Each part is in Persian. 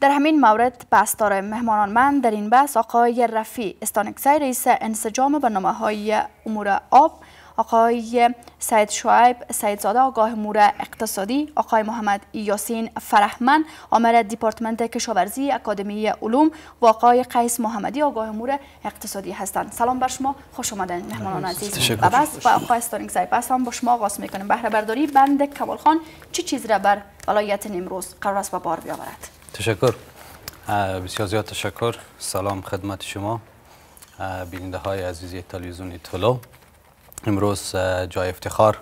در همین مورد پستار مهمانان من در این بحث آقای رفی استانکسی رئیس انسجام برنامه های امور آب آقای سید شعیب سیدزاده آگاه امور اقتصادی آقای محمد یاسین فرحمن آمر دیپارتمنت کشاورزی اکادمی علوم و آقای قیس محمدی آگاه امور اقتصادی هستند سلام بر شما خوش آمدن مهمانان بله، عزیز و بس و آقای استانکزی بس هم با شما آغاز میکنیم بهره برداری بند کمال خان چی چیز را بر ولایت نیمروز قرار است به بار بیاورد تشکر بسیار زیاد تشکر سلام خدمت شما بیننده های عزیزی تلویزیون تلو امروز جای افتخار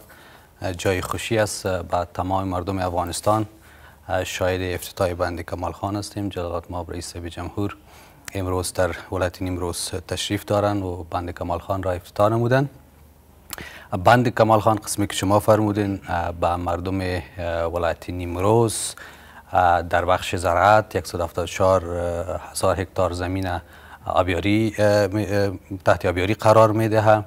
جای خوشی است با تمام مردم افغانستان شاید افتتاح بند کمال خان هستیم جلالات ما رئیس جمهور امروز در ولایت نیمروز تشریف دارند و بند کمال خان را افتتاح نمودند بند کمال خان قسمی که شما فرمودین به مردم ولایت نیمروز در بخش زراعت 174 هزار هکتار زمین آبیاری تحت آبیاری قرار میده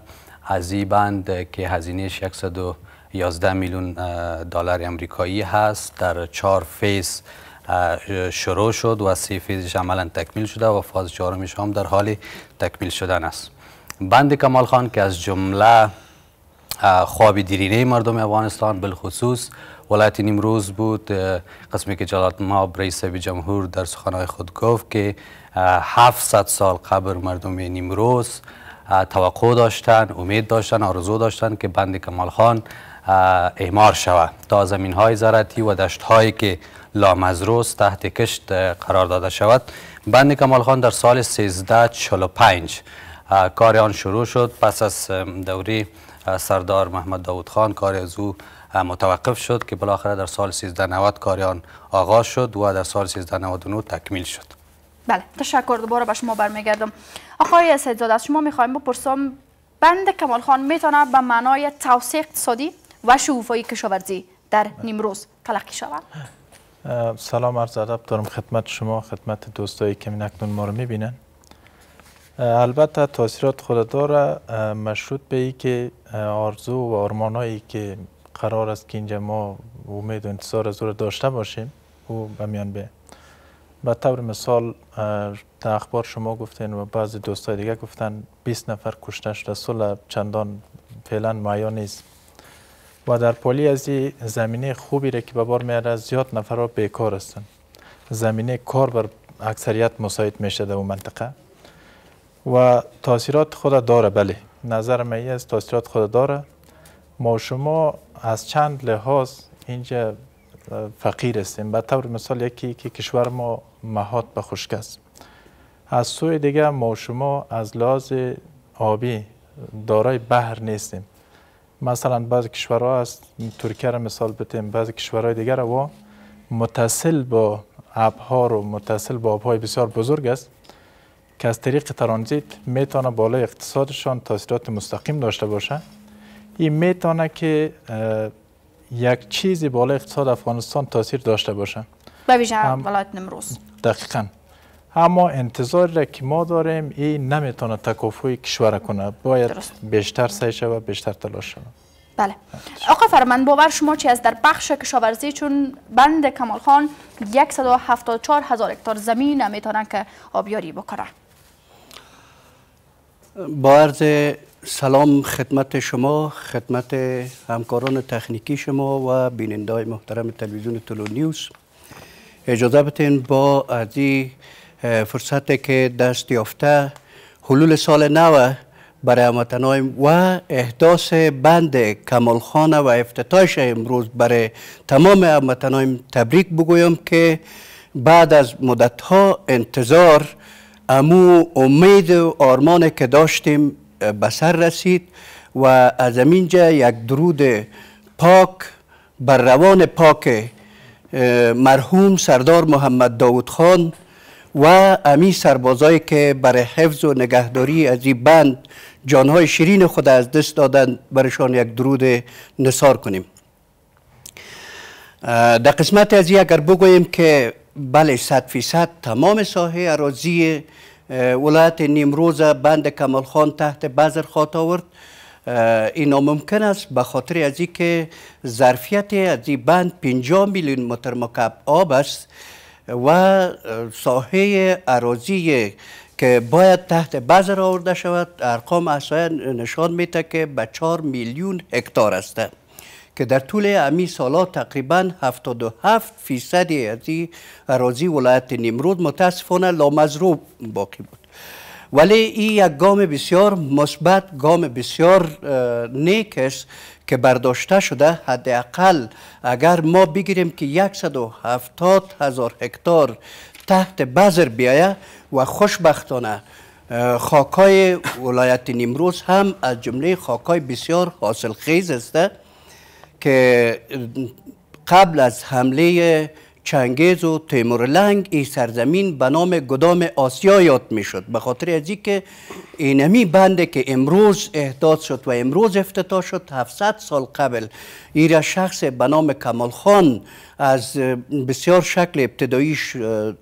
از این بند که هزینهش 111 میلیون دلار امریکایی هست در چهار فیز شروع شد و سه فیزش عملا تکمیل شده و فاز چهارمش هم در حال تکمیل شدن است بند کمال خان که از جمله خواب دیرینه مردم افغانستان بالخصوص ولایت نیمروز بود قسمی که جلالت ما رئیس جمهور در سخنهای خود گفت که 700 سال قبل مردم نیمروز توقع داشتن امید داشتن آرزو داشتند که بند کمال خان اعمار شود تا زمین های و دشت هایی که لامزروز تحت کشت قرار داده شود بند کمال خان در سال 1345 کار آن شروع شد پس از دوری سردار محمد داود خان کار از او متوقف شد که بالاخره در سال 1390 کاریان آغاز شد و در سال 1399 تکمیل شد بله تشکر دوباره به شما برمیگردم آقای سیدزاد از شما میخوایم بپرسم بند کمال خان میتونه به معنای توسعه اقتصادی و شکوفایی کشاورزی در نیمروز تلقی شود سلام عرض ادب دارم خدمت شما خدمت دوستایی که من اکنون ما رو میبینن البته تاثیرات خود داره مشروط به ای که آرزو و آرمانایی که قرار است که اینجا ما امید و انتظار از داشته باشیم او به میان به به طور مثال در اخبار شما گفتین و بعضی دوستای دیگه گفتن 20 نفر کشته شده چندان فعلا معیا نیست و در پالی از این زمینه خوبی را که به بار میاره زیاد را بیکار هستند زمینه کار بر اکثریت مساعد میشه در اون منطقه و تاثیرات خود داره بله نظر من است تاثیرات خود داره ما شما از چند لحاظ اینجا فقیر هستیم به طور مثال یکی که کشور ما مهات به خشک است از سوی دیگه ما شما از لحاظ آبی دارای بحر نیستیم مثلا بعض کشورها است ترکیه را مثال بتیم بعض کشورهای دیگر و متصل با ابها و متصل با آبهای بسیار بزرگ است که از طریق ترانزیت میتونه بالای اقتصادشان تاثیرات مستقیم داشته باشه این میتونه که یک چیزی بالا اقتصاد افغانستان تاثیر داشته باشه به ویژه ولایت نمروز دقیقا اما انتظاری را که ما داریم این نمیتونه تکافوی کشور کنه باید بیشتر سعی شود بیشتر تلاش شود بله آقا فرمان باور شما چی از در بخش کشاورزی چون بند کمال خان 174 هزار هکتار زمین نمیتونه که آبیاری بکنه با عرض سلام خدمت شما خدمت همکاران تکنیکی شما و بیننده محترم تلویزیون تلو نیوز اجازه بتین با از فرصت که دست یافته حلول سال نو برای هموطنای و احداث بند کمالخانه و افتتاش امروز برای تمام هموطنایم تبریک بگویم که بعد از مدت ها انتظار امو امید و آرمان که داشتیم به رسید و از اینجا یک درود پاک بر روان پاک مرحوم سردار محمد داود خان و امی سربازایی که برای حفظ و نگهداری از این بند جانهای شیرین خود از دست دادند برشان یک درود نصار کنیم در قسمت از اگر بگوییم که بله صد فیصد تمام ساحه اراضی ولایت نیمروز بند کمال خان تحت بذر خواهد آورد اینا ممکن است به خاطر از اینکه ظرفیت از این بند 5 میلیون متر مکعب آب است و ساحه اراضی که باید تحت بذر آورده شود ارقام احصایه نشان میده که به 4 میلیون هکتار است که در طول امی سالا تقریبا 77 فیصد از اراضی ولایت نیمرود متاسفانه لامضروب باقی بود ولی این یک گام بسیار مثبت گام بسیار نیک است که برداشته شده حداقل اگر ما بگیریم که 170 هزار هکتار تحت بذر بیایه و خوشبختانه خاکای ولایت نیمروز هم از جمله خاکای بسیار حاصل خیز است که قبل از حمله چنگیز و تیمورلنگ این سرزمین به نام گدام آسیا یاد می شد به خاطر از که اینمی بنده که امروز احداث شد و امروز افتتاح شد 700 سال قبل ایرا شخص به نام کمال خان از بسیار شکل ابتداییش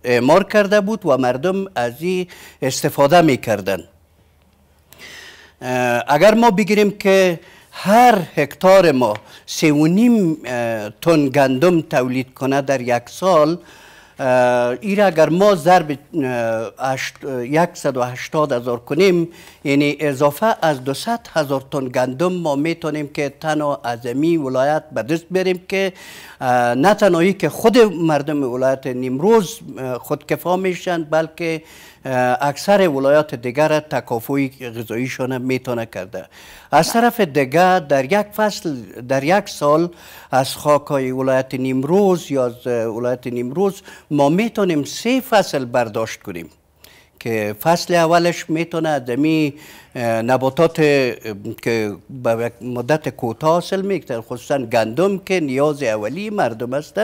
اعمار کرده بود و مردم از این استفاده می کردن. اگر ما بگیریم که هر هکتار ما سه و نیم تن گندم تولید کنه در یک سال ایره اگر ما ضرب 180 هزار کنیم یعنی اضافه از 200 هزار تن گندم ما میتونیم که تنها از امی ولایت به دست بریم که نه تنهایی که خود مردم ولایت نیمروز خودکفا میشن بلکه اکثر ولایات دیگر تکافوی شانه میتونه کرده از طرف دیگر در یک فصل در یک سال از خاکای ولایت نیمروز یا از ولایت نیمروز ما میتونیم سه فصل برداشت کنیم که فصل اولش میتونه دمی نباتات که به مدت کوتاه حاصل میکنه خصوصا گندم که نیاز اولی مردم است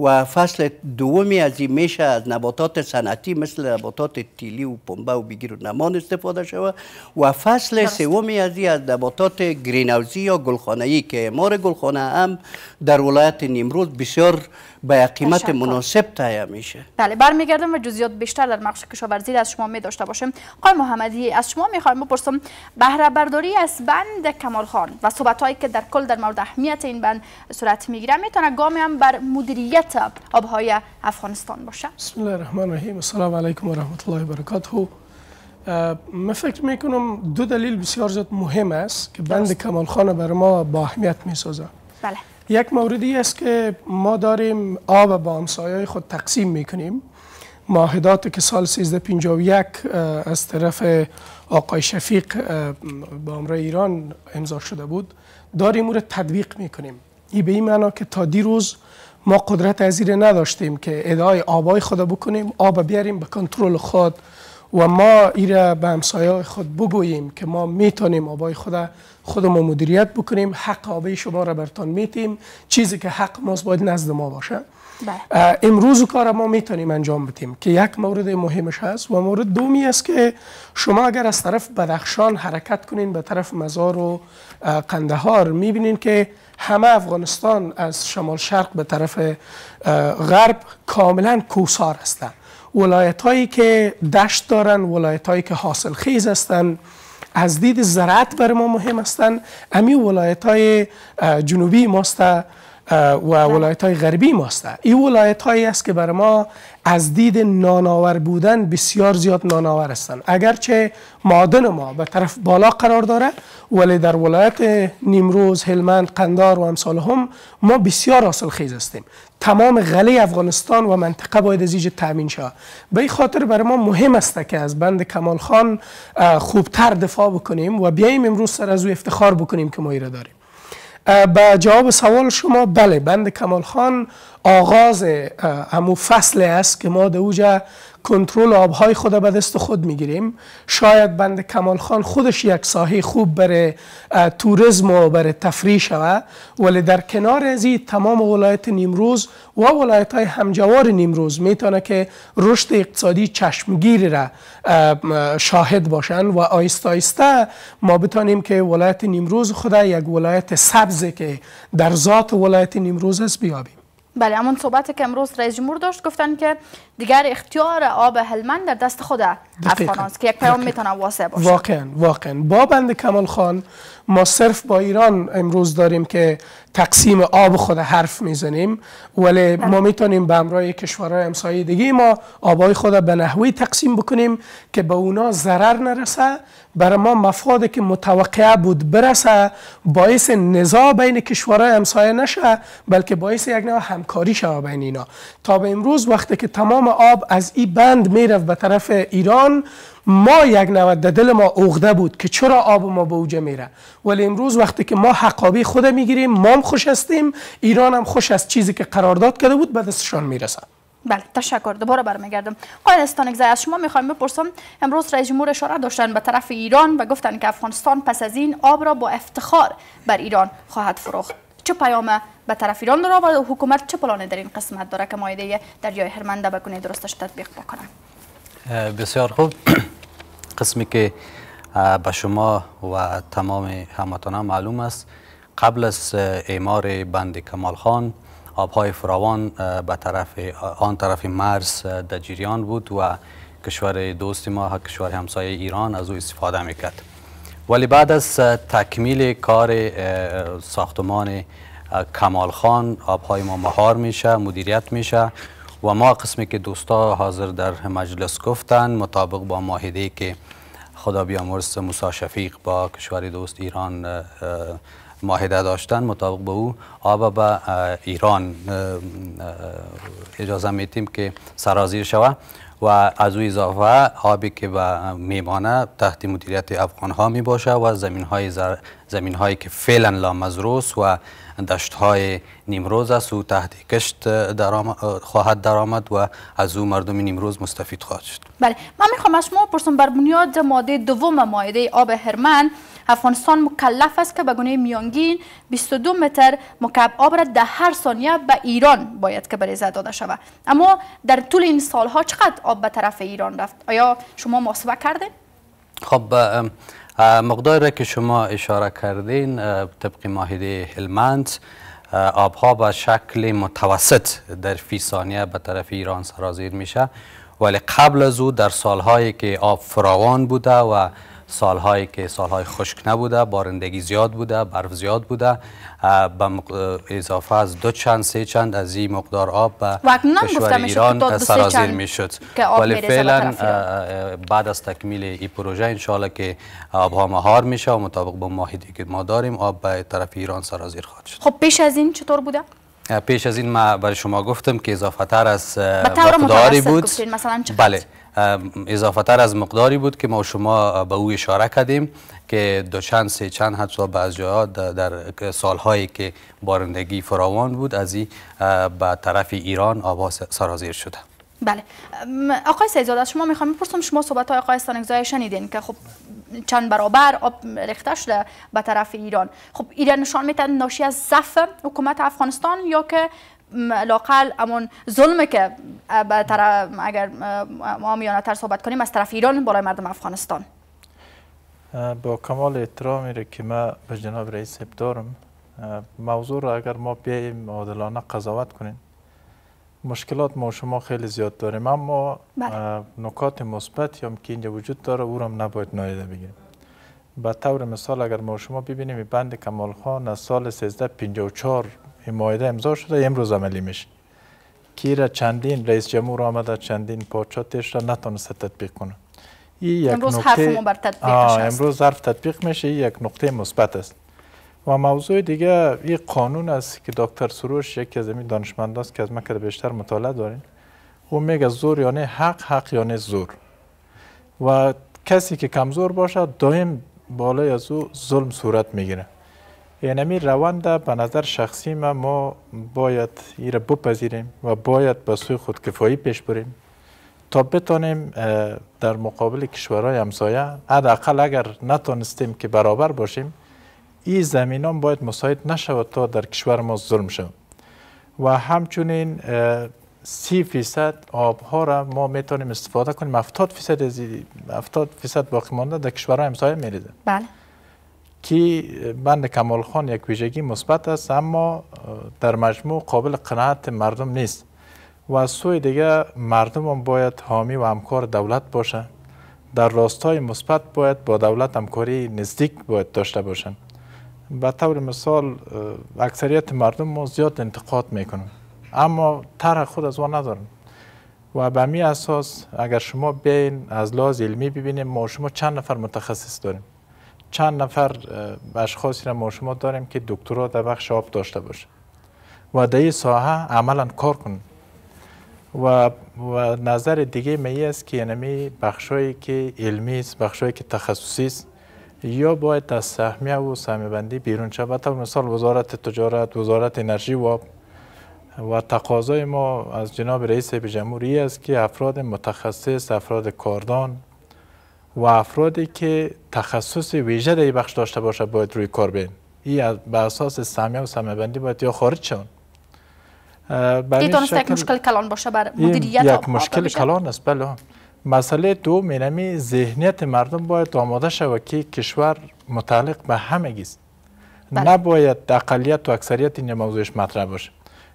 و فصل دومی از این میشه از نباتات صنعتی مثل نباتات تیلی و پنبه و بگیر و نمان استفاده شود و فصل سومی از از نباتات گرینوزی یا گلخانه ای که مار گلخانه هم در ولایت نیمروز بسیار به قیمت مناسب تهیه میشه بله برمیگردم و جزیات بیشتر در مخش کشاورزی از شما می داشته باشیم آقای محمدی از شما میخوایم بپرسیم بپرسم برداری از بند کمال خان و صحبت هایی که در کل در مورد اهمیت این بند صورت میگیره میتونه گامی هم بر مدیریت آبهای افغانستان باشه بسم الله الرحمن الرحیم السلام علیکم و رحمت الله و برکاته من فکر میکنم دو دلیل بسیار زیاد مهم است که بند کمال خان بر ما با اهمیت میسازه بله یک موردی است که ما داریم آب با همسایه خود تقسیم میکنیم معاهداتی که سال 1351 از طرف آقای شفیق با امرای ایران امضا شده بود داریم او را تدویق میکنیم این به این معنا که تا دیروز ما قدرت ازیر نداشتیم که ادعای آبای خدا بکنیم آب بیاریم به کنترل خود و ما ایرا به همسایه خود بگوییم که ما میتونیم آبای خدا ما مدیریت بکنیم حق آبای شما را برتان میتیم چیزی که حق ماست باید نزد ما باشه بله. امروز کار ما میتونیم انجام بدیم که یک مورد مهمش هست و مورد دومی است که شما اگر از طرف بدخشان حرکت کنین به طرف مزار و قندهار میبینین که همه افغانستان از شمال شرق به طرف غرب کاملا کوسار هستند ولایت هایی که دشت دارن ولایت هایی که حاصل خیز هستن از دید زراعت بر ما مهم هستن امی ولایت های جنوبی ماست و ولایت های غربی ماست این ولایت هایی است که بر ما از دید ناناور بودن بسیار زیاد ناناور هستند اگرچه مادن ما به طرف بالا قرار داره ولی در ولایت نیمروز، هلمند، قندار و امثال هم ما بسیار حاصل خیز هستیم تمام غله افغانستان و منطقه باید از اینجا تأمین شد به خاطر بر ما مهم است که از بند کمال خان خوبتر دفاع بکنیم و بیاییم امروز سر از او افتخار بکنیم که ما را داریم به جواب سوال شما بله بند کمال خان آغاز امو فصل است که ما در کنترل آبهای خود به دست خود میگیریم شاید بند کمال خان خودش یک ساحه خوب برای توریسم و برای تفریح شوه ولی در کنار از تمام ولایت نیمروز و ولایت های همجوار نیمروز میتونه که رشد اقتصادی چشمگیری را شاهد باشن و آیست آیسته ما بتانیم که ولایت نیمروز خود یک ولایت سبزی که در ذات ولایت نیمروز است بیابیم بله همون صحبت که امروز رئیس جمهور داشت گفتن که دیگر اختیار آب هلمند در دست خود افغان که یک پیام میتونه واسه باشه واقعا واقعا با بند کمال خان ما صرف با ایران امروز داریم که تقسیم آب خود حرف میزنیم ولی ما میتونیم به امرای کشورهای همسایه دیگه ما آبای خود به نحوی تقسیم بکنیم که به اونا ضرر نرسه بر ما مفادی که متوقعه بود برسه باعث نزاع بین کشورهای همسایه نشه بلکه باعث یک نوع همکاری شوه بین اینا تا به امروز وقتی که تمام آب از این بند میرفت به طرف ایران ما یک نوید دل ما عقده بود که چرا آب ما به اوجه میره ولی امروز وقتی که ما حقابی خود میگیریم ما هم خوش هستیم ایران هم خوش از چیزی که قرارداد کرده بود به دستشان میرسه بله تشکر دوباره برمیگردم آقای استانگزای از شما میخوایم بپرسم امروز رئیس جمهور اشاره داشتن به طرف ایران و گفتن که افغانستان پس از این آب را با افتخار بر ایران خواهد فروخت چه پیام به طرف ایران داره و حکومت چه پلانه در این قسمت داره که مایده دریای هرمنده بکنه درستش تطبیق بکنه بسیار خوب قسمی که به شما و تمام هموطنان معلوم است قبل از اعمار بند کمال خان آبهای فراوان به طرف آن طرف مرز در جریان بود و کشور دوست ما کشور همسایه ایران از او استفاده میکرد ولی بعد از تکمیل کار ساختمان کمال خان آبهای ما مهار میشه مدیریت میشه و ما قسمی که دوستا حاضر در مجلس گفتن مطابق با معاهده که خدا بیامرز موسا شفیق با کشور دوست ایران ماهده داشتن مطابق با او آب به ایران اجازه میتیم که سرازیر شوه و از او اضافه آبی که به میمانه تحت مدیریت افغان ها و زمین های, زمین هایی که فعلا لامزروس و دشت های نیمروز است و تحت کشت خواهد درآمد و از او مردم نیمروز مستفید خواهد شد بله من میخوام از شما بپرسم بر بنیاد ماده دوم مایده آب هرمن افغانستان مکلف است که به گونه میانگین 22 متر مکعب آب را در هر ثانیه به ایران باید که بریزه داده شود اما در طول این سالها چقدر آب به طرف ایران رفت آیا شما محاسبه کرده؟ خب مقدار که شما اشاره کردین طبق ماهده هلمند آبها به شکل متوسط در فی ثانیه به طرف ایران سرازیر میشه ولی قبل از او در سالهایی که آب فراوان بوده و سالهایی که سالهای خشک نبوده بارندگی زیاد بوده برف زیاد بوده به اضافه از دو چند سه چند از این مقدار آب به کشور ایران سرازیر می شد ولی فعلا بعد از تکمیل این پروژه انشاءالله که آبها مهار میشه و مطابق با ماهیتی که ما داریم آب به طرف ایران سرازیر خواهد شد خب پیش از این چطور بوده؟ پیش از این ما برای شما گفتم که اضافه تر از مقداری بود مثلا بله اضافه تر از مقداری بود که ما شما به او اشاره کردیم که دو چند سه چند حتی بعض جاها در سالهایی که بارندگی فراوان بود از این به طرف ایران آبا سرازیر شده بله آقای از شما میخوام بپرسم شما صحبت های آقای استانگزای شنیدین که خب چند برابر آب ریخته شده به طرف ایران خب ایران نشان میتن ناشی از ضعف حکومت افغانستان یا که لاقل امون ظلمه که طرف اگر ما میانه تر صحبت کنیم از طرف ایران برای مردم افغانستان با کمال احترامی که ما به جناب رئیس دارم موضوع را اگر ما بیاییم عادلانه قضاوت کنیم مشکلات ما شما خیلی زیاد داریم اما بله. نکات مثبت هم که اینجا وجود داره او را نباید نایده بگیریم به طور مثال اگر ما شما ببینیم بند کمال خان از سال 1354 این معایده امضا شده امروز عملی میشه کیره چندین رئیس جمهور آمده چندین پادشاه تیش را نتانسته تطبیق کنه این یک امروز نقطه بر امروز حرف تطبیق میشه این یک نقطه مثبت است و موضوع دیگه این قانون است که دکتر سروش یکی از این دانشمندان است که از کده بیشتر مطالعه دارین او میگه زور یعنی حق حق یعنی زور و کسی که کمزور باشد دائم بالای از او ظلم صورت میگیره یعنی روند به نظر شخصی ما, ما باید این را بپذیریم و باید به سوی کفایی پیش بریم تا بتانیم در مقابل کشورهای همسایه حداقل اگر نتونستیم که برابر باشیم این زمینان باید مساعد نشود تا در کشور ما ظلم شود و همچنین سی فیصد آبها را ما میتونیم استفاده کنیم افتاد فیصد از فیصد باقی مانده در کشورهای همسایه میریزه بله که بند کمال خان یک ویژگی مثبت است اما در مجموع قابل قناعت مردم نیست و از سوی دیگه مردم هم باید حامی و همکار دولت باشه در راستای مثبت باید با دولت همکاری نزدیک باید داشته باشند به طور مثال اکثریت مردم ما زیاد انتقاد میکنند اما طرح خود از آن ندارن و به می اساس اگر شما بین از لحاظ علمی ببینیم ما شما چند نفر متخصص داریم چند نفر اشخاصی را ما شما داریم که دکترا در بخش آب داشته باشه و در این ساحه عملا کار کن و, نظر دیگه می است که یعنی بخشهایی که علمی است بخشهایی که تخصصی است یا باید از سهمیه و سهمی بندی بیرون شود مثال وزارت تجارت وزارت انرژی و و تقاضای ما از جناب رئیس جمهوری است که افراد متخصص افراد کاردان و افرادی که تخصص ویژه در بخش داشته باشه باید روی کار بین این به اساس سهمیه و سهمیه بندی باید یا خارج شون دیتانست یک مشکل کلان باشه بر مدیریت یک مشکل کلان است بله مسئله دو مینمی ذهنیت مردم باید آماده شود که کشور متعلق به همگیست بله. نباید اقلیت و اکثریت این موضوعش مطرح باشه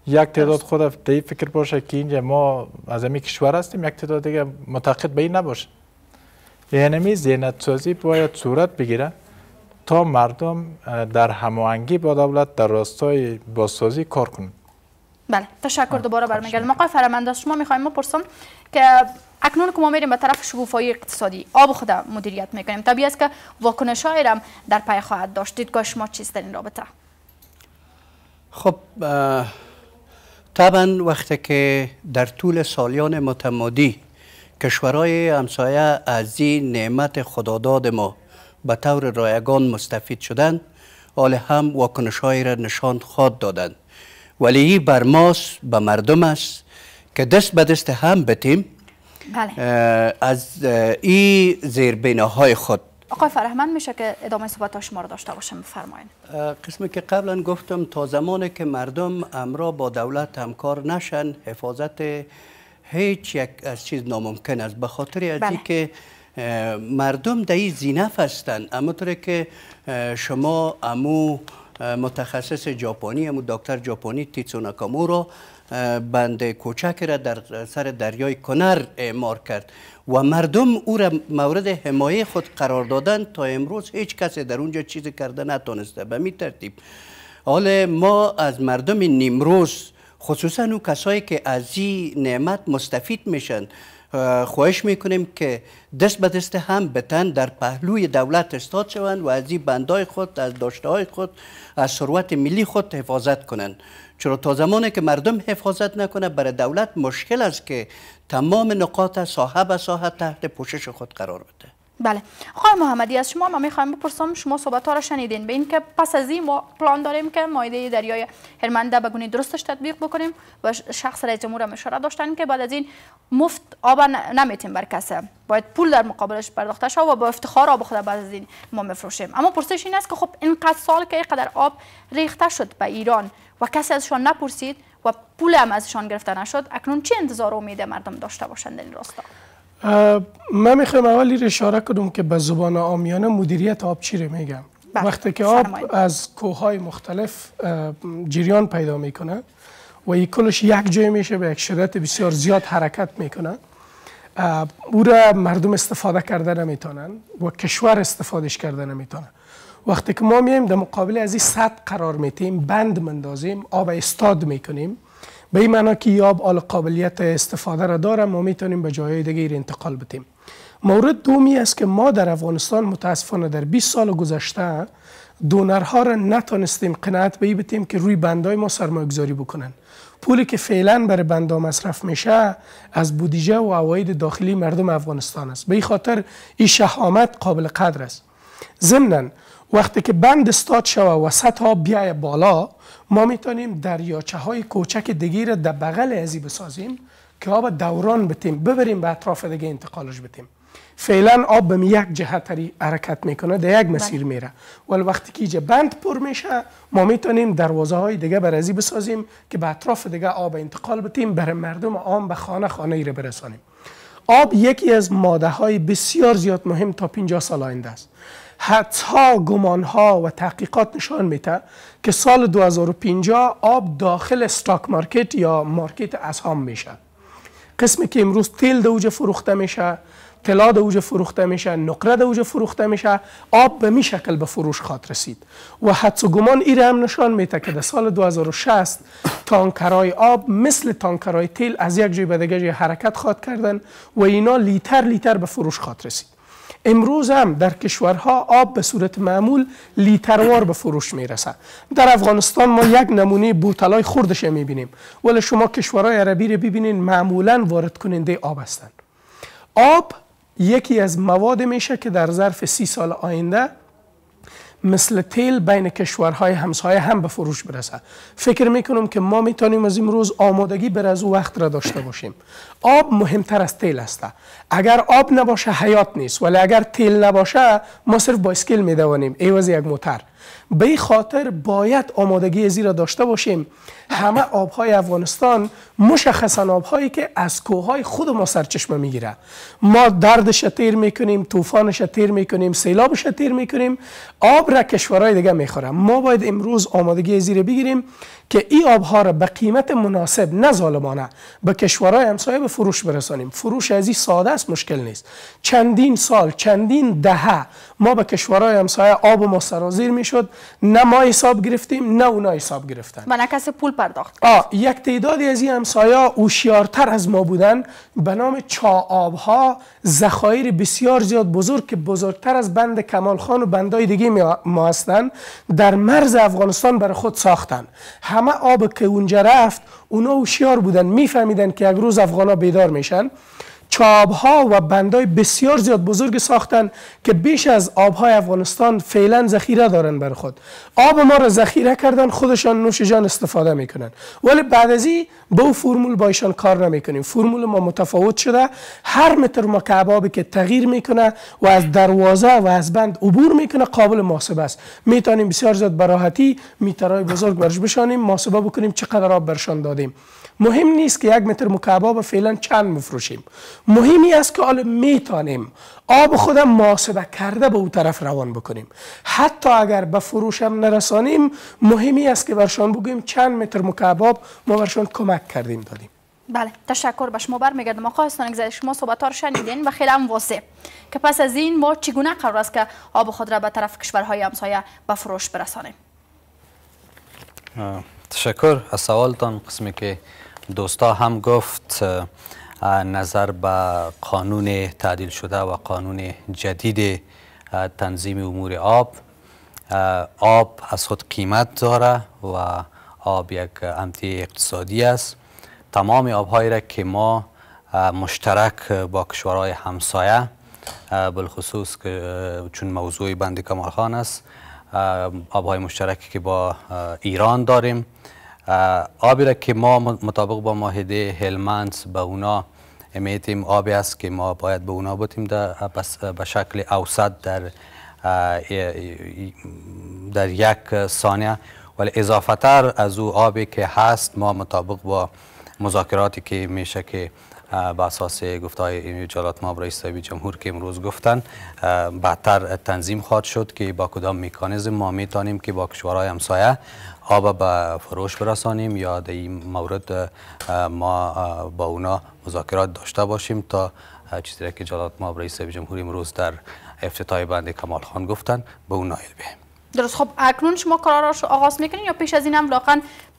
یک تعداد خود در فکر باشه که اینجا ما از همین کشور هستیم یک تعداد دیگه متقید به این نباشه یعنی زینت سازی باید صورت بگیره تا مردم در هماهنگی با دولت در راستای بازسازی کار کنند بله تشکر دوباره برمیگردم آقای فرمانده شما میخوایم بپرسم که اکنون که ما میریم به طرف شکوفایی اقتصادی آب خود مدیریت میکنیم طبیعی است که واکنش های در پی خواهد داشت دیدگاه شما چیست در این رابطه خب طبعا وقتی که در طول سالیان متمادی کشورهای همسایه از این نعمت خداداد ما به طور رایگان مستفید شدند حال هم های را نشان خواد دادند ولی این بر ماست به مردم است که دست به دست هم بتیم بله. از این زیربینه های خود آقای فرهمند میشه که ادامه صحبت شما رو داشته باشم بفرمایید قسمی که قبلا گفتم تا زمانی که مردم امرا با دولت همکار نشن حفاظت هیچ یک از چیز ناممکن است به خاطر از بله. که مردم در این زینف هستند اما که شما امو متخصص ژاپنی امو دکتر ژاپنی تیتسو ناکامو را بند کوچک را در سر دریای کنر اعمار کرد و مردم او را مورد حمایه خود قرار دادن تا امروز هیچ کسی در اونجا چیزی کرده نتونسته به می ترتیب حال ما از مردم نیمروز خصوصا اون کسایی که از این نعمت مستفید میشن خواهش میکنیم که دست به دست هم بتن در پهلوی دولت استاد شوند و از این بندای خود از داشته های خود از ثروت ملی خود حفاظت کنند چرا تا زمانی که مردم حفاظت نکنه برای دولت مشکل است که تمام نقاط صاحب ساحه تحت پوشش خود قرار بده بله خانم محمدی از شما ما میخوایم بپرسم شما صحبت ها را شنیدین به که پس از این ما پلان داریم که مایده دریای هرمنده به گونه درستش تطبیق بکنیم و شخص رئیس جمهور هم اشاره داشتن که بعد از این مفت آب نمیتیم بر کسه باید پول در مقابلش پرداخته شود و با افتخار آب خود بعد از این ما میفروشیم اما پرسش این است که خب اینقدر سال که اینقدر آب ریخته شد به ایران و کسی ازشان نپرسید و پول هم ازشان گرفته نشد اکنون چه انتظار امید مردم داشته باشند این راستا من میخوایم رو اشاره کنم که به زبان آمیانه مدیریت آب چی رو میگم بله، وقتی که آب از کوههای مختلف جریان پیدا میکنه و این کلش یک جای میشه به یک شدت بسیار زیاد حرکت میکنه او را مردم استفاده کرده نمیتونن و کشور استفادهش کرده نمیتونن وقتی که ما میایم در مقابل از این سد قرار میتیم بند مندازیم آب استاد میکنیم به این معنا که یاب آل قابلیت استفاده را داره، ما میتونیم به جای دیگر انتقال بتیم مورد دومی است که ما در افغانستان متاسفانه در 20 سال گذشته دونرها را نتانستیم قناعت به بتیم که روی بندای ما سرمایه گذاری بکنن پولی که فعلا برای بندا مصرف میشه از بودیجه و عواید داخلی مردم افغانستان است به این خاطر این شهامت قابل قدر است ضمناً وقتی که بند استاد شوه و سطح آب بیای بالا ما میتونیم دریاچه های کوچک دیگه را در بغل ازی بسازیم که آب دوران بتیم ببریم به اطراف دیگه انتقالش بتیم فعلا آب به یک جهت حرکت میکنه در یک مسیر بله. میره ولی وقتی که اینجا بند پر میشه ما میتونیم دروازه های دیگه بر ازی بسازیم که به اطراف دیگه آب انتقال بتیم بر مردم آم به خانه خانه ای را برسانیم آب یکی از ماده بسیار زیاد مهم تا 50 سال آینده است ها گمان ها و تحقیقات نشان میده که سال 2050 آب داخل استاک مارکت یا مارکت اسهام میشه قسمی که امروز تیل دوج فروخته میشه طلا دوج فروخته میشه نقره دوج فروخته میشه آب به می شکل به فروش خاط رسید و حدس و گمان ایره هم نشان میته که در سال 2060 تانکرای آب مثل تانکرای تیل از یک جای به جای حرکت خواهد کردن و اینا لیتر لیتر به فروش خاط رسید امروز هم در کشورها آب به صورت معمول لیتروار به فروش میرسه در افغانستان ما یک نمونه بوتلای خوردش میبینیم ولی شما کشورهای عربی رو ببینین معمولا وارد کننده آب هستند آب یکی از مواد میشه که در ظرف سی سال آینده مثل تیل بین کشورهای همسایه هم به فروش برسه فکر میکنم که ما میتونیم از امروز آمادگی بر از او وقت را داشته باشیم آب مهمتر از تیل است اگر آب نباشه حیات نیست ولی اگر تیل نباشه ما صرف با اسکیل میدوانیم ایواز یک موتر به خاطر باید آمادگی را داشته باشیم همه آبهای افغانستان مشخصا آبهایی که از کوههای خود ما سرچشمه میگیره ما دردش تیر میکنیم طوفان تیر میکنیم سیلابش تیر میکنیم آب را کشورهای دیگه میخوره ما باید امروز آمادگی زیر بگیریم که این آبها را به قیمت مناسب نه ظالمانه به کشورهای همسایه به فروش برسانیم فروش از این ساده است مشکل نیست چندین سال چندین دهه ما به کشورهای همسایه آب و ما سرازیر میشد نه ما حساب گرفتیم نه اونا حساب گرفتن کسی پول پرداخت آه یک تعدادی از این همسایه اوشیارتر از ما بودن به نام چا آبها زخایر بسیار زیاد بزرگ که بزرگتر از بند کمال خان و بندای دیگه ما هستند در مرز افغانستان برای خود ساختن همه آب که اونجا رفت اونا هوشیار بودن میفهمیدن که یک روز افغانا بیدار میشن چاب ها و بندای بسیار زیاد بزرگ ساختن که بیش از آبهای افغانستان فعلا ذخیره دارن بر خود آب ما را ذخیره کردن خودشان نوش جان استفاده میکنن ولی بعد از این به با فرمول با کار نمیکنیم فرمول ما متفاوت شده هر متر مکعبابی که تغییر میکنه و از دروازه و از بند عبور میکنه قابل محاسبه است میتونیم بسیار زیاد براحتی میترای بزرگ برش بشانیم محاسبه بکنیم چقدر آب برشان دادیم مهم نیست که یک متر مکعب فعلا چند مفروشیم مهمی است که حالا میتانیم آب خودم محاسبه کرده به او طرف روان بکنیم حتی اگر به هم نرسانیم مهمی است که برشان بگویم چند متر مکعب ما برشان کمک کردیم دادیم بله تشکر به شما برمیگردم آقای استانک شما صحبت ها رو شنیدین و خیلی هم واسه که پس از این ما چگونه قرار است که آب خود را به طرف کشورهای همسایه به فروش برسانیم تشکر از سوالتان قسمی که دوستا هم گفت نظر به قانون تعدیل شده و قانون جدید تنظیم امور آب آب از خود قیمت داره و آب یک امتی اقتصادی است تمام آبهایی را که ما مشترک با کشورهای همسایه بالخصوص که چون موضوع بند کمالخان است آبهای مشترکی که با ایران داریم آبی را که ما مطابق با ماهده هلمانس به اونا میتیم آبی است که ما باید به اونا بودیم به شکل اوسط در در یک ثانیه ولی اضافه تر از او آبی که هست ما مطابق با مذاکراتی که میشه که با اساس گفته های ایمی رئیس جمهور که امروز گفتن بدتر تنظیم خواهد شد که با کدام میکانیزم ما میتانیم که با کشورهای همسایه آب به فروش برسانیم یا در این مورد ما با اونا مذاکرات داشته باشیم تا چیزی که جلالت ما رئیس جمهور امروز در افتتاح بند کمال خان گفتن به اون نایل بیم درست خب اکنون شما قرار آغاز میکنین یا پیش از این هم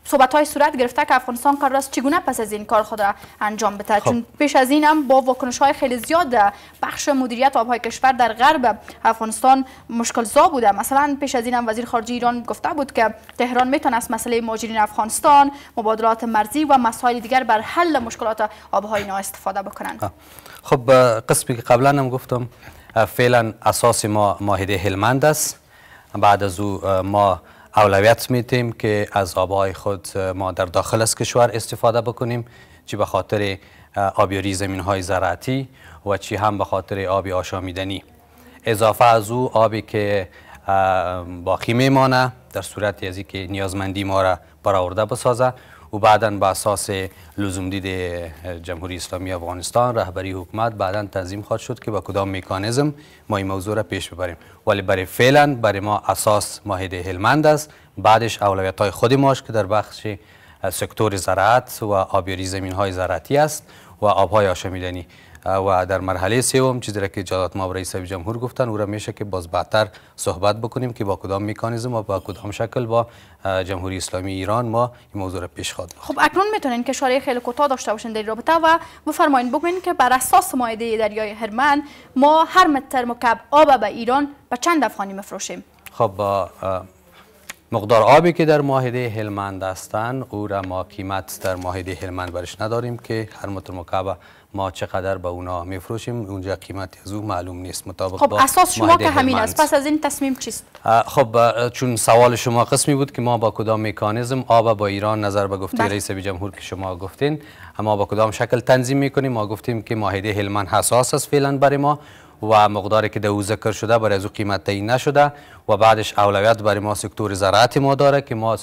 صحبت های صورت گرفته که افغانستان قرار است چگونه پس از این کار خود را انجام بده خب. چون پیش از این هم با واکنش های خیلی زیاد بخش مدیریت آبهای کشور در غرب افغانستان مشکل زا بوده مثلا پیش از این هم وزیر خارجه ایران گفته بود که تهران میتونه از مسئله مهاجرین افغانستان مبادلات مرزی و مسائل دیگر بر حل مشکلات آبهای نا استفاده بکنند خب قسمی که قبلا هم گفتم فعلا اساس ما ماهده هلمند است بعد از او ما اولویت میتیم که از آبهای خود ما در داخل از کشور استفاده بکنیم چی به خاطر آبیاری زمین های زراعتی و چی هم به خاطر آب آشامیدنی اضافه از او آبی که باقی میمانه در صورت از که نیازمندی ما را برآورده بسازه و بعدا به اساس لزوم دید جمهوری اسلامی افغانستان رهبری حکومت بعدا تنظیم خواهد شد که با کدام مکانیزم ما این موضوع را پیش ببریم ولی برای فعلا برای ما اساس ماهد هلمند است بعدش اولویت های خود ماش که در بخش سکتور زراعت و آبیاری زمین های زراعتی است و آبهای آشامیدنی و در مرحله سوم چیزی را که جلالت ما رئیس جمهور گفتن او را میشه که باز بعدتر صحبت بکنیم که با کدام مکانیزم و با کدام شکل با جمهوری اسلامی ایران ما این موضوع را پیش خواهد خب اکنون میتونین که شارع خیلی کوتاه داشته باشین در رابطه و بفرمایین بگوین که بر اساس مایده دریای هرمن ما هر متر مکعب آب به ایران به چند افغانی مفروشیم خب با مقدار آبی که در ماهده هلمند هستن او را ما قیمت در ماهده هلمند برش نداریم که هر متر مکعب ما چقدر به اونا میفروشیم اونجا قیمت از او معلوم نیست مطابق خب با اساس شما که همین است پس از این تصمیم چیست خب چون سوال شما قسمی بود که ما با کدام مکانیزم آب با ایران نظر به گفته بله. رئیس جمهور که شما گفتین ما با کدام شکل تنظیم میکنیم ما گفتیم که ماهده هلمن حساس است فعلا برای ما و مقداری که دو ذکر شده برای از او قیمت تعیین نشده و بعدش اولویت برای ما سکتور زراعت ما داره که ما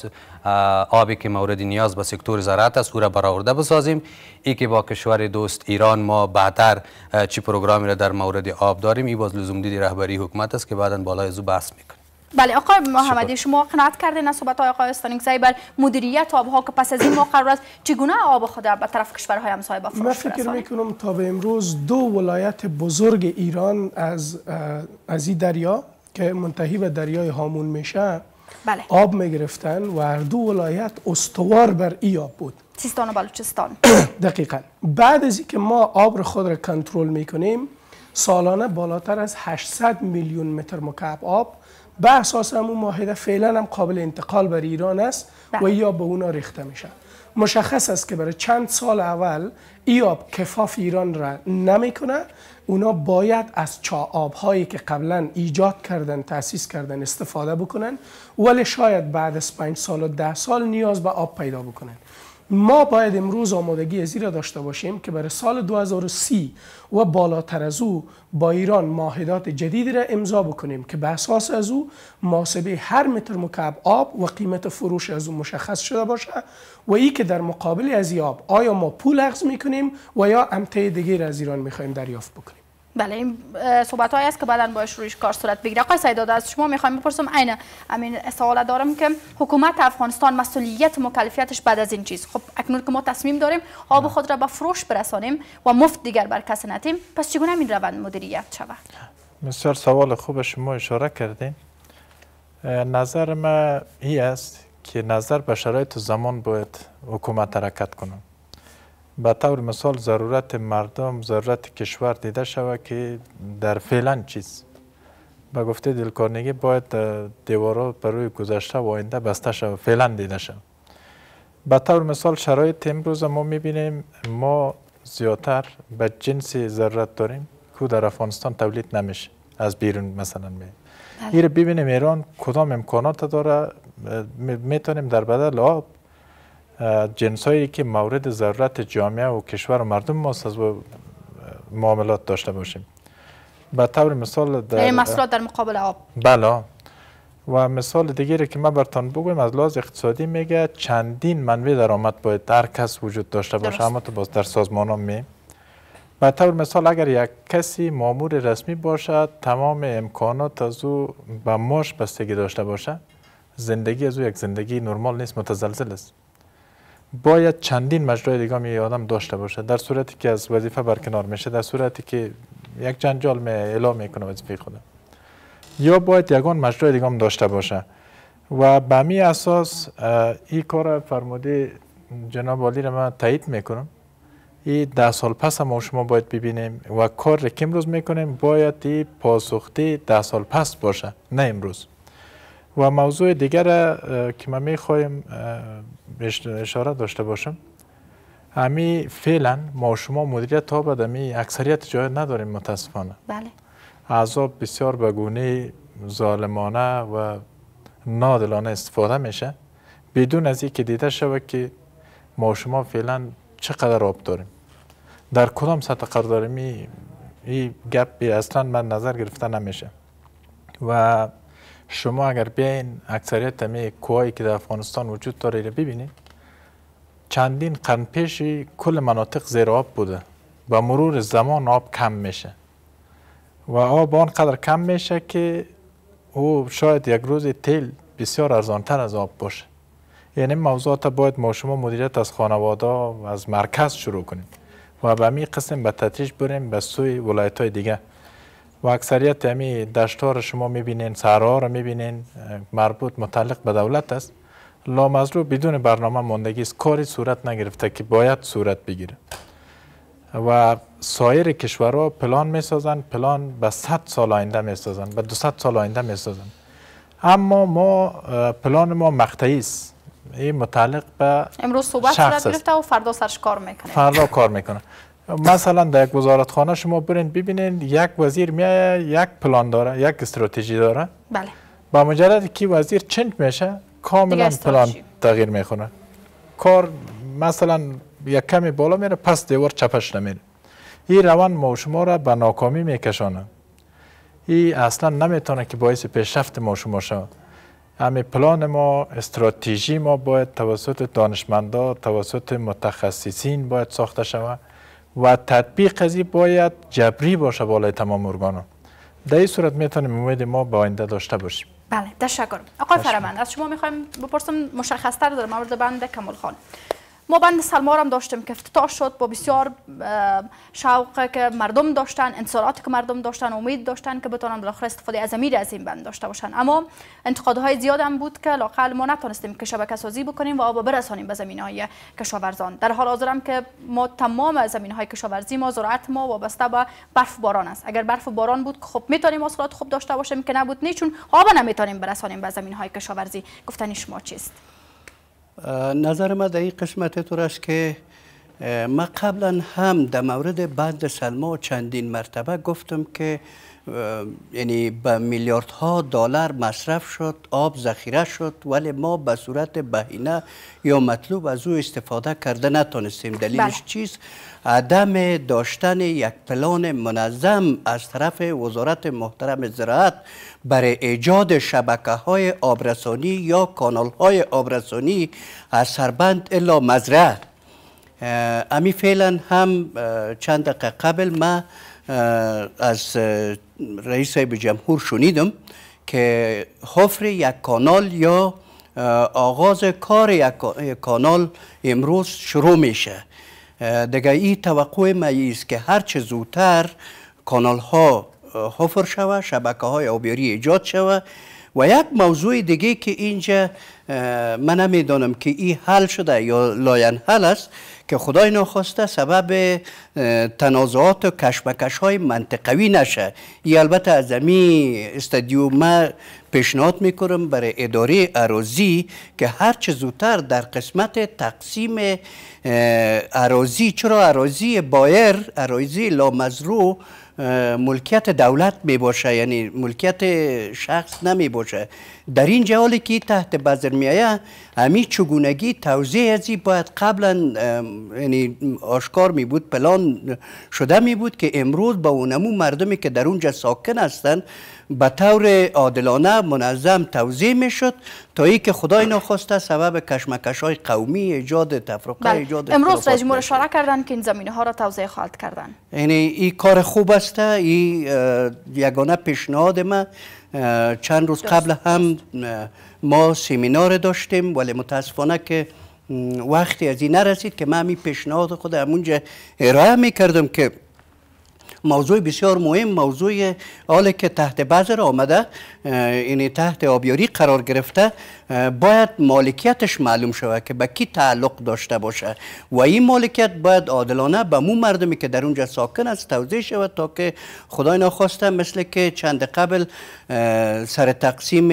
آبی که مورد نیاز به سکتور زراعت است او را برآورده بسازیم ای که با کشور دوست ایران ما بعدتر چی پروگرامی را در مورد آب داریم ای باز لزوم دیدی رهبری حکومت است که بعدا بالای زو بحث میکنه بله آقای محمدی شما قناعت کردین از صحبت آقای بر مدیریت آبها که پس از این ما است چگونه آب خود به طرف کشورهای همسایه بفروش من فکر میکنم تا به امروز دو ولایت بزرگ ایران از از این دریا که منتهی به دریای هامون میشه بله. آب میگرفتن و هر دو ولایت استوار بر ای آب بود سیستان و بلوچستان دقیقا بعد از اینکه ما آب خود را کنترل میکنیم سالانه بالاتر از 800 میلیون متر مکعب آب به اساس همون ماهده فعلا هم قابل انتقال بر ایران است و بله. یا آب به اونا ریخته میشه مشخص است که برای چند سال اول ای آب کفاف ایران را نمیکنه اونا باید از آب هایی که قبلا ایجاد کردن تاسیس کردن استفاده بکنن ولی شاید بعد از 5 سال و ده سال نیاز به آب پیدا بکنن ما باید امروز آمادگی ازی را داشته باشیم که برای سال 2030 و بالاتر از او با ایران معاهدات جدیدی را امضا بکنیم که به اساس از او ماسبه هر متر مکعب آب و قیمت فروش از او مشخص شده باشه و ای که در مقابل از آب آیا ما پول اخذ میکنیم و یا امته دیگه از ایران میخواییم دریافت بکنیم بله این صحبت هایی است که بعدا باش رویش کار صورت بگیره آقای سیداد از شما میخوایم بپرسم عین امین سوال دارم که حکومت افغانستان مسئولیت مکلفیتش بعد از این چیز خب اکنون که ما تصمیم داریم آب بله. خود را به فروش برسانیم و مفت دیگر بر کسی نتیم پس چگونه این روند مدیریت شود بسیار سوال خوب شما اشاره کردین نظر ما این است که نظر به شرایط زمان باید حکومت حرکت کنه به طور مثال ضرورت مردم ضرورت کشور دیده شود که در فعلا چیز به گفته دلکارنگی باید دیوارا برای گذشته و آینده بسته شود فعلا دیده شود به طور مثال شرایط امروز ما میبینیم ما زیادتر به جنس ضرورت داریم که در افغانستان تولید نمیشه از بیرون مثلا می بله. این ببینیم ایران کدام امکانات داره میتونیم در بدل آب جنس هایی که مورد ضرورت جامعه و کشور و مردم ماست از معاملات داشته باشیم به طور مثال در یعنی در مقابل آب بله و مثال دیگری که ما برتان بگویم از لحاظ اقتصادی میگه چندین منوی درآمد باید هر کس وجود داشته باشه اما تو باز در سازمان ها می به طور مثال اگر یک کسی مامور رسمی باشد تمام امکانات از او به ماش بستگی داشته باشه زندگی از او یک زندگی نرمال نیست متزلزل است باید چندین مجرای دیگه می آدم داشته باشه در صورتی که از وظیفه برکنار میشه در صورتی که یک جنجال می اعلام میکنه وظیفه خود یا باید یگان مجرای دیگه هم داشته باشه و به می اساس این کار فرموده جناب عالی را من تایید میکنم این ده سال پس ما شما باید ببینیم و کار را که امروز میکنیم باید این پاسختی ده سال پس باشه نه امروز و موضوع دیگر که ما میخوایم اشاره داشته باشم امی فعلا ما شما مدیریت تا بدمی اکثریت جای نداریم متاسفانه بله عذاب بسیار بگونه گونه ظالمانه و نادلانه استفاده میشه بدون از اینکه دیده شود که ما شما فعلا چقدر آب داریم در کدام سطح قرار داریم این گپ اصلا من نظر گرفته نمیشه و شما اگر بیاین اکثریت همه کوهایی که در افغانستان وجود داره رو ببینید چندین قرن کل مناطق زیر آب بوده و مرور زمان آب کم میشه و آب آنقدر کم میشه که او شاید یک روز تیل بسیار ارزانتر از آب باشه یعنی موضوعات باید ما شما مدیریت از خانواده و از مرکز شروع کنیم و به می قسم به تدریج بریم به سوی ولایت های دیگه و اکثریت همی یعنی دشت رو شما میبینین سرها رو میبینین مربوط متعلق به دولت است لامزرو بدون برنامه ماندگی است کاری صورت نگرفته که باید صورت بگیره و سایر کشورها پلان میسازن پلان به 100 سال آینده میسازن به 200 سال آینده میسازن اما ما پلان ما مقطعی است این متعلق به امروز صحبت صورت گرفته و فردا سرش کار میکنه فردا کار میکنه مثلا در یک وزارتخانه شما برین ببینین یک وزیر میایه یک پلان داره یک استراتژی داره بله با مجرد کی وزیر چند میشه کاملا پلان تغییر میکنه کار مثلا یک کمی بالا میره پس دیوار چپش نمیره این روان ما شما را به ناکامی میکشانه این اصلا نمیتونه که باعث پیشرفت ما شما شود همه پلان ما استراتژی ما باید توسط دانشمندا توسط متخصصین باید ساخته شود و تطبیق ازی باید جبری باشه بالای تمام ها در این صورت میتونیم امید ما به آینده داشته باشیم بله تشکر آقای فرامند از شما میخوایم بپرسم مشخصتر در مورد بند کمال خان ما بند سلمارم هم داشتیم که افتتاح شد با بسیار شوق که مردم داشتن انتظاراتی که مردم داشتن امید داشتن که بتونن بالاخره استفاده از امیر از این بند داشته باشن اما انتقادهای زیاد هم بود که لاقل ما نتونستیم که شبکه سازی بکنیم و آب برسانیم به زمین های کشاورزان در حال حاضرم که ما تمام زمین های کشاورزی ما زراعت ما وابسته به برف باران است اگر برف باران بود خب میتونیم حاصلات خوب داشته باشیم که نبود نیچون آب نمیتونیم برسانیم به زمین های کشاورزی گفتن شما چیست نظر ما در این قسمت تورش که ما قبلا هم در مورد بند سلما چندین مرتبه گفتم که یعنی به میلیاردها دلار مصرف شد آب ذخیره شد ولی ما به صورت بهینه یا مطلوب از او استفاده کرده نتونستیم دلیلش بله. چیست عدم داشتن یک پلان منظم از طرف وزارت محترم زراعت برای ایجاد شبکه های آبرسانی یا کانال های آبرسانی از سربند الا مزرعه امی فعلا هم چند دقیقه قبل ما از رئیس صاحب جمهور شنیدم که حفر یک کانال یا آغاز کار یک کانال امروز شروع میشه دیگه این توقع ما است که هر چه زودتر کانال ها حفر شوه شبکه های آبیاری ایجاد شوه و یک موضوع دیگه که اینجا من نمیدانم که این حل شده یا لاین حل است که خدای ناخواسته سبب تنازعات و کشمکش های منطقوی نشه ای البته از امی استادیو ما پیشنهاد میکنم برای اداره اراضی که هر چه زودتر در قسمت تقسیم اراضی چرا اراضی بایر اراضی لامزرو ملکیت دولت می باشه یعنی ملکیت شخص نمی باشه در این جوالی که تحت بذر می آیه همی چگونگی از ازی باید قبلا یعنی آشکار می بود پلان شده می بود که امروز با اونمو مردمی که در اونجا ساکن هستند به طور عادلانه منظم توضیح می شد تا ای که خدای نخواسته سبب کشمکش های قومی ایجاد تفرقه بله. ایجاد امروز رئیس جمهور اشاره کردن که این زمینه ها را توضیح خواهد کردن یعنی این کار خوب است این یگانه پیشنهاد ما چند روز قبل هم ما سیمینار داشتیم ولی متاسفانه که وقتی از این نرسید که من این پیشنهاد خود همونجا ارائه می کردم که موضوع بسیار مهم موضوع حالی که تحت بذر آمده این یعنی تحت آبیاری قرار گرفته باید مالکیتش معلوم شود که به کی تعلق داشته باشه و این مالکیت باید عادلانه به مو مردمی که در اونجا ساکن است توضیح شود تا که خدای نخواسته مثل که چند قبل سر تقسیم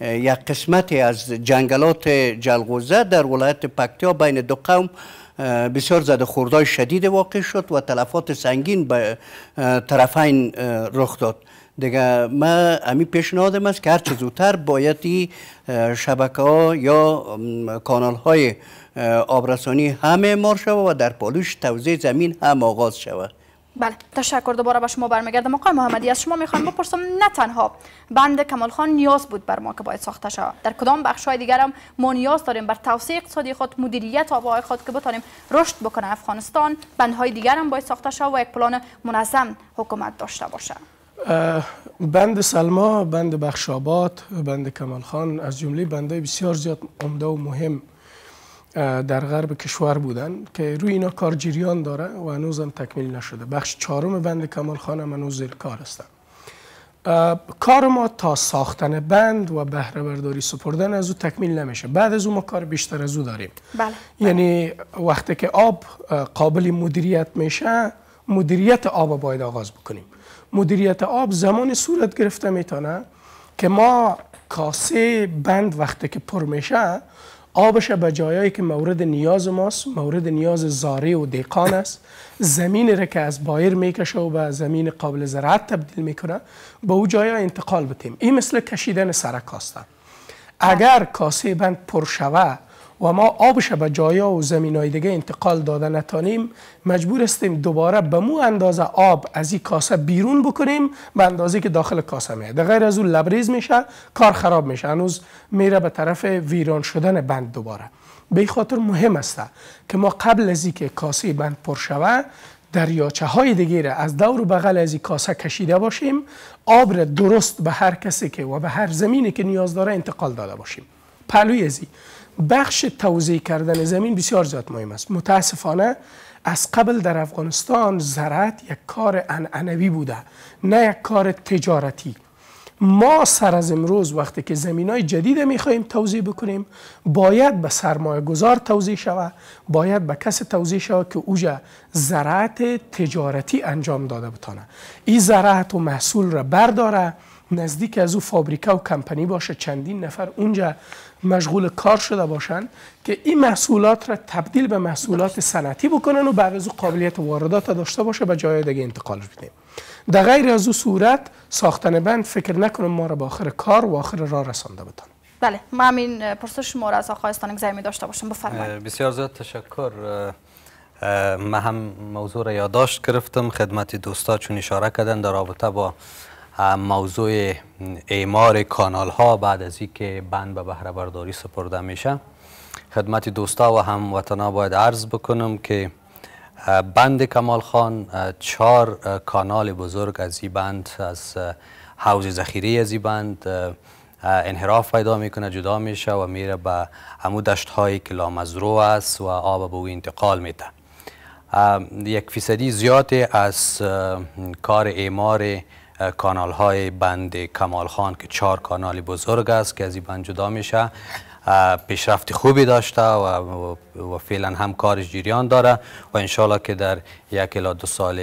یک قسمتی از جنگلات جلغوزه در ولایت پکتیا بین دو قوم بسیار زده خوردای شدید واقع شد و تلفات سنگین به طرفین رخ داد دیگه ما امی پیشنهادم است که هر چه زودتر باید شبکه ها یا کانال های آبرسانی هم مار شود و در پالوش توزیع زمین هم آغاز شود بله تشکر دوباره به شما برمیگردم آقای محمدی از شما میخوام بپرسم نه تنها بند کمال خان نیاز بود بر ما که باید ساخته شود در کدام بخش های دیگر هم ما نیاز داریم بر توسعه اقتصادی خود مدیریت آبهای خود که بتانیم رشد بکنه افغانستان های دیگر هم باید ساخته شود و یک پلان منظم حکومت داشته باشه بند سلما بند بخشابات بند کمال خان از جمله بندهای بسیار زیاد عمده و مهم در غرب کشور بودن که روی اینا کار جریان داره و هنوز هم تکمیل نشده بخش چهارم بند کمال خان هم زیر کار است کار ما تا ساختن بند و بهره برداری سپردن از او تکمیل نمیشه بعد از او ما کار بیشتر از او داریم بله. بله. یعنی وقتی که آب قابل مدیریت میشه مدیریت آب باید آغاز بکنیم مدیریت آب زمان صورت گرفته میتونه که ما کاسه بند وقتی که پر میشه آبش به جایی که مورد نیاز ماست مورد نیاز زاری و دیقان است زمین را که از بایر میکشه و به زمین قابل زراعت تبدیل میکنه به او جایی انتقال بتیم این مثل کشیدن سرک اگر کاسه بند پر شوه و ما آبش به جایا و زمینای دیگه انتقال داده نتانیم مجبور استیم دوباره به مو اندازه آب از این کاسه بیرون بکنیم به اندازه که داخل کاسه میاد غیر از اون لبریز میشه کار خراب میشه هنوز میره به طرف ویران شدن بند دوباره به خاطر مهم است که ما قبل از اینکه کاسه بند پر شوه دریاچه های دیگه را از دور و بغل از این کاسه کشیده باشیم آب را درست به هر کسی که و به هر زمینی که نیاز داره انتقال داده باشیم پلوی ازی بخش توضیح کردن زمین بسیار زیاد مهم است متاسفانه از قبل در افغانستان زراعت یک کار انعنوی بوده نه یک کار تجارتی ما سر از امروز وقتی که زمین های جدید خواهیم توضیح بکنیم باید به سرمایه گذار توضیح شود باید به کس توضیح شود که اوجه زراعت تجارتی انجام داده بتانه این زراعت و محصول را برداره نزدیک از او فابریکه و کمپانی باشه چندین نفر اونجا مشغول کار شده باشند که این محصولات را تبدیل به محصولات صنعتی بکنن و بعد از قابلیت واردات داشته باشه به جای دیگه انتقال بده در غیر از او صورت ساختن بند فکر نکنم ما را به آخر کار و آخر راه رسانده بتان بله ما این پرسش شما را از آقای زمین داشته باشم بفرمایید بسیار زیاد تشکر من هم موضوع را یادداشت گرفتم خدمت دوستا چون اشاره کردن در رابطه با موضوع اعمار کانال ها بعد از اینکه بند به بهره برداری سپرده میشه خدمت دوستا و هم وطنا باید عرض بکنم که بند کمال خان چهار کانال بزرگ از این بند از حوز ذخیره از این بند انحراف پیدا میکنه جدا میشه و میره به همو دشت هایی که لامزرو است و آب به او انتقال میده یک فیصدی زیاد از کار اعمار کانال های بند کمال خان که چهار کانال بزرگ است که از این بند جدا میشه پیشرفت خوبی داشته و, و فعلا هم کارش جریان داره و انشالله که در یک الا دو سال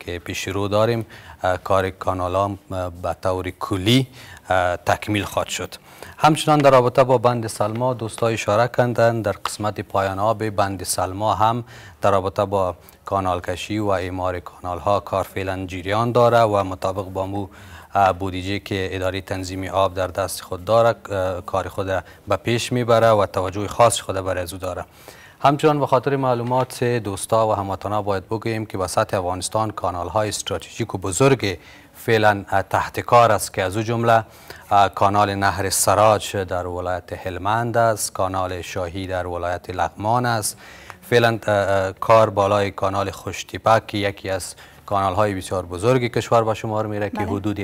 که پیش رو داریم کار کانال ها به طور کلی تکمیل خواهد شد همچنان در رابطه با بند سلما دوستا اشاره کردند در قسمت پایان آب بند سلما هم در رابطه با کانال کشی و ایمار کانال ها کار فعلا جریان داره و مطابق با مو بودیجه که اداره تنظیم آب در دست خود داره کار خود به پیش میبره و توجه خاص خود بر از داره همچنان به خاطر معلومات دوستا و هموطنا باید بگوییم که به سطح افغانستان کانال های استراتژیک و بزرگ فعلا تحت کار است که از او جمله کانال نهر سراج در ولایت هلمند است کانال شاهی در ولایت لغمان است فعلا کار بالای کانال خوشتیپک یکی از کانال های بسیار بزرگ کشور به شمار میره که بله. حدود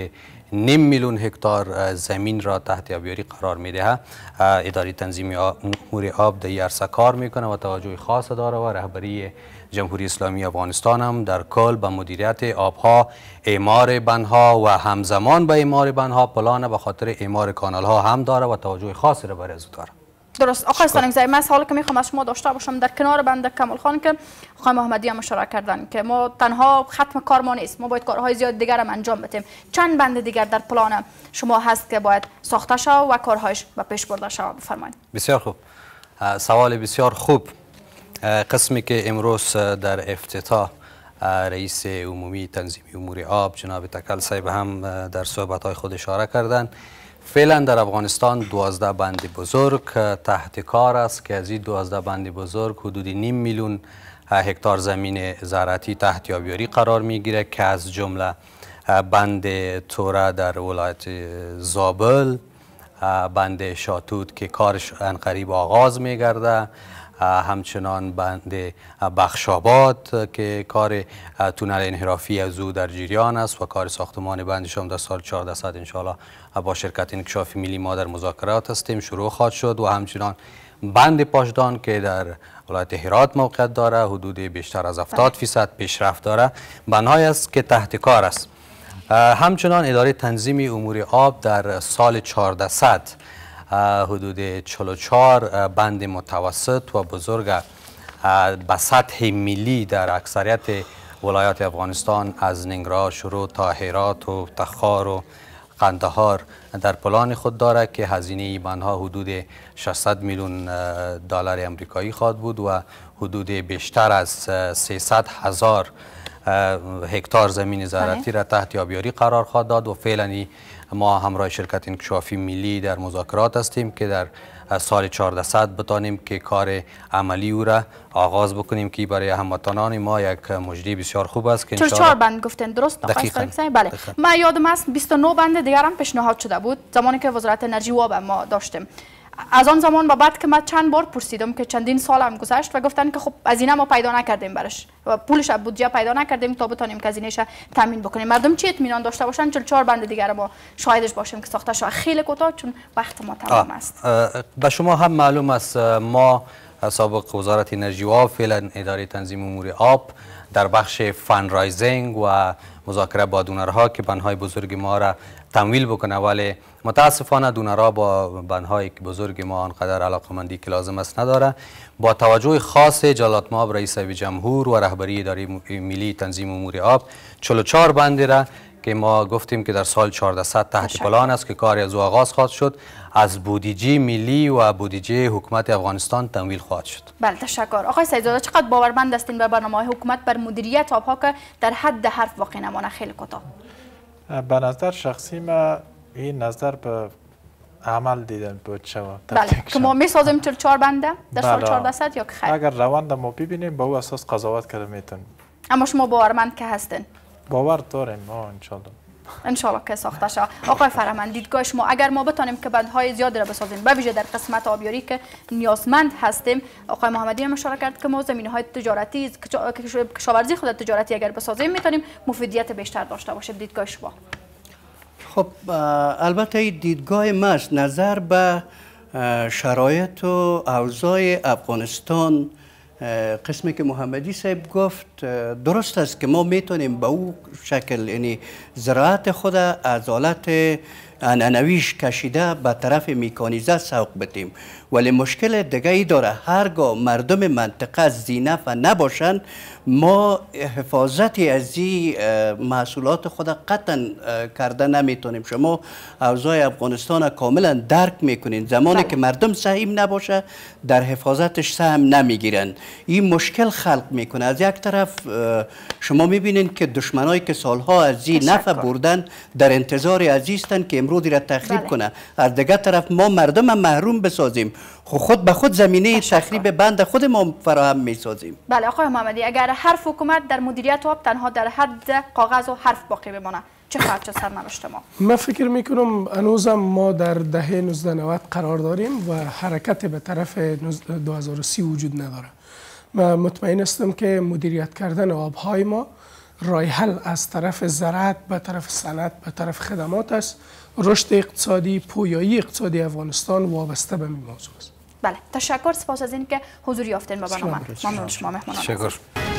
نیم میلیون هکتار زمین را تحت آبیاری قرار میده اداره تنظیم امور آب در عرصه کار میکنه و توجه خاص داره و رهبری جمهوری اسلامی افغانستان هم در کل به مدیریت آبها اعمار بندها و همزمان به اعمار بندها پلان به خاطر اعمار کانال ها هم داره و توجه خاصی را برای داره درست آقای زای من سوالی که میخوام از شما داشته باشم در کنار بنده کمال خان که آقای محمدی هم اشاره کردن که ما تنها ختم کار ما نیست ما باید کارهای زیاد دیگر هم انجام بدیم چند بند دیگر در پلان شما هست که باید ساخته شود و کارهاش به پیش برده شود بفرمایید بسیار خوب سوال بسیار خوب قسمی که امروز در افتتاح رئیس عمومی تنظیم امور آب جناب تکل صاحب هم در صحبت های خود اشاره کردند فعلا در افغانستان دوازده بند بزرگ تحت کار است که از این دوازده بند بزرگ حدود نیم میلیون هکتار زمین زراعتی تحت یابیاری قرار میگیره که از جمله بند توره در ولایت زابل بند شاتوت که کارش انقریب آغاز میگرده همچنان بند بخشاباد که کار تونل انحرافی از او در جریان است و کار ساختمان بندش هم در سال 1400 انشاءالله با شرکت انکشاف ملی ما در مذاکرات هستیم شروع خواهد شد و همچنان بند پاشدان که در ولایت هرات موقعیت داره حدود بیشتر از 70 بله. فیصد پیشرفت داره بنای است که تحت کار است همچنان اداره تنظیم امور آب در سال 1400 حدود 44 بند متوسط و بزرگ به سطح ملی در اکثریت ولایات افغانستان از ننگرهار شروع تا هرات و تخار و قندهار در پلان خود دارد که هزینه بندها حدود 600 میلیون دلار امریکایی خواهد بود و حدود بیشتر از 300 هزار هکتار زمین زراعتی بله. را تحت یابیاری قرار خواهد داد و فعلا ما همراه شرکت انکشافی ملی در مذاکرات هستیم که در سال 1400 بتانیم که کار عملی او را آغاز بکنیم که برای هموطنان ما یک مجدی بسیار خوب است که چهار بند گفتن درست دقیقاً بله یادم است 29 بند دیگر هم پیشنهاد شده بود زمانی که وزارت انرژی واب ما داشتیم از آن زمان به بعد که ما چند بار پرسیدم که چندین سال هم گذشت و گفتن که خب اینا ما پیدا نکردیم برش و پولش از بودجه پیدا نکردیم تا بتونیم که هزینهش تامین بکنیم مردم چه اطمینان داشته باشن چون چهار بند دیگر ما شاهدش باشیم که ساخته شده خیلی کوتاه چون وقت ما تمام است به شما هم معلوم است ما سابق وزارت انرژی و فعلا اداره تنظیم امور آب در بخش فان رایزینگ و مذاکره با دونرها که بنهای بزرگ ما را تمویل بکنه ولی متاسفانه دونرا با بندهای بزرگ ما آنقدر علاقمندی که لازم است نداره با توجه خاص جلات ماب رئیس جمهور و رهبری داری ملی تنظیم امور آب 44 بندی را که ما گفتیم که در سال 1400 تحت پلان است که کاری از او آغاز خواهد شد از بودیجی ملی و بودیجی حکومت افغانستان تمویل خواهد شد بله تشکر آقای سیدزاده چقدر باورمند هستین به برنامه حکومت بر مدیریت آبها که در حد حرف واقع نمانه خیلی کوتاه به نظر شخصی ما این نظر به عمل دیدن بود شما بله که ما میسازیم تر چهار بنده در سال بله. یا خیر اگر روند ما ببینیم با او اساس قضاوت کرده میتونیم اما شما باورمند که هستن. باور داریم ما انشالله انشالله که ساخته شد آقای فرهمند دیدگاه شما اگر ما بتانیم که بندهای زیاد را بسازیم ویژه در قسمت آبیاری که نیازمند هستیم آقای محمدی هم اشاره کرد که ما زمین های تجارتی کشاورزی خود تجارتی اگر بسازیم میتونیم مفیدیت بیشتر داشته باشیم دیدگاه شما خب البته دیدگاه ما نظر به شرایط و اوضاع افغانستان قسمی که محمدی صاحب گفت درست است که ما میتونیم به او شکل یعنی زراعت خود از حالت انانویش کشیده به طرف میکانیزه سوق بتیم ولی مشکل دیگه ای داره هرگاه مردم منطقه زینف نباشن ما حفاظت از این محصولات خود قطعا کرده نمیتونیم شما اوضاع افغانستان کاملا درک میکنین زمانی بله. که مردم سهیم نباشه در حفاظتش سهم نمیگیرن این مشکل خلق میکنه از یک طرف شما میبینین که دشمنایی که سالها از این نفع بردن در انتظار عزیزتن که نمرودی را تخریب بله. کنه از دیگر طرف ما مردم هم محروم بسازیم خود به خود زمینه بله، تخریب بند خود ما فراهم میسازیم بله آقای محمدی اگر حرف حکومت در مدیریت آب تنها در حد کاغذ و حرف باقی بمانه چه خواهد سرنوشت ما من فکر میکنم انوزم ما در دهه 1990 قرار داریم و حرکت به طرف 2030 وجود نداره من مطمئن هستم که مدیریت کردن آبهای ما رای حل از طرف زراعت به طرف صنعت به طرف خدمات است رشد اقتصادی پویایی اقتصادی افغانستان وابسته به این موضوع است بله تشکر سپاس از اینکه حضور یافتین ما برنامه ممنون شما مهمانان